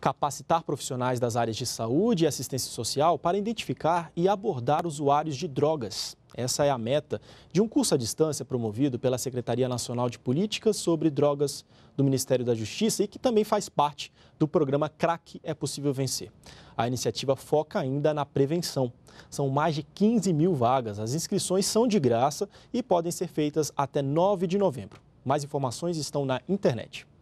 capacitar profissionais das áreas de saúde e assistência social para identificar e abordar usuários de drogas. Essa é a meta de um curso à distância promovido pela Secretaria Nacional de Políticas sobre Drogas do Ministério da Justiça e que também faz parte do programa Crack é Possível Vencer. A iniciativa foca ainda na prevenção. São mais de 15 mil vagas. As inscrições são de graça e podem ser feitas até 9 de novembro. Mais informações estão na internet.